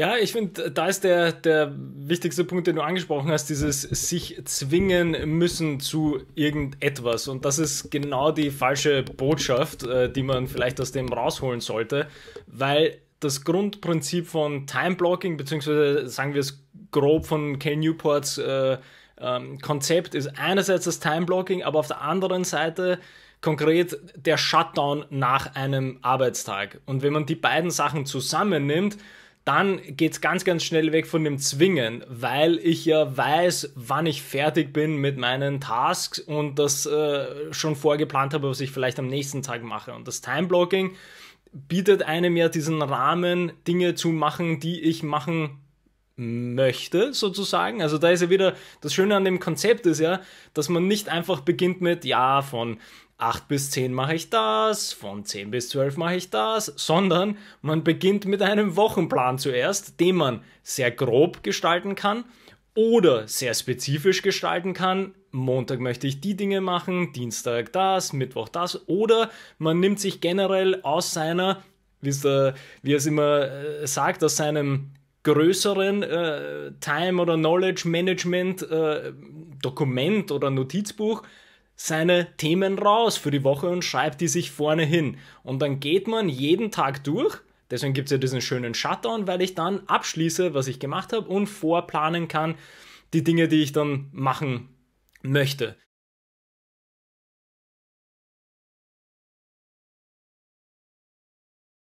Ja, ich finde, da ist der, der wichtigste Punkt, den du angesprochen hast, dieses sich zwingen müssen zu irgendetwas. Und das ist genau die falsche Botschaft, äh, die man vielleicht aus dem rausholen sollte, weil das Grundprinzip von Time-Blocking, beziehungsweise sagen wir es grob von Ken Newports äh, ähm, Konzept, ist einerseits das Time-Blocking, aber auf der anderen Seite konkret der Shutdown nach einem Arbeitstag. Und wenn man die beiden Sachen zusammennimmt, dann geht es ganz, ganz schnell weg von dem Zwingen, weil ich ja weiß, wann ich fertig bin mit meinen Tasks und das äh, schon vorgeplant habe, was ich vielleicht am nächsten Tag mache. Und das Time-Blocking bietet einem ja diesen Rahmen, Dinge zu machen, die ich machen möchte, sozusagen. Also da ist ja wieder, das Schöne an dem Konzept ist ja, dass man nicht einfach beginnt mit, ja, von 8 bis 10 mache ich das, von 10 bis 12 mache ich das, sondern man beginnt mit einem Wochenplan zuerst, den man sehr grob gestalten kann oder sehr spezifisch gestalten kann. Montag möchte ich die Dinge machen, Dienstag das, Mittwoch das oder man nimmt sich generell aus seiner, wie er äh, es immer äh, sagt, aus seinem größeren äh, Time- oder Knowledge-Management-Dokument äh, oder Notizbuch seine Themen raus für die Woche und schreibt die sich vorne hin. Und dann geht man jeden Tag durch. Deswegen gibt es ja diesen schönen Shutdown, weil ich dann abschließe, was ich gemacht habe und vorplanen kann, die Dinge, die ich dann machen möchte.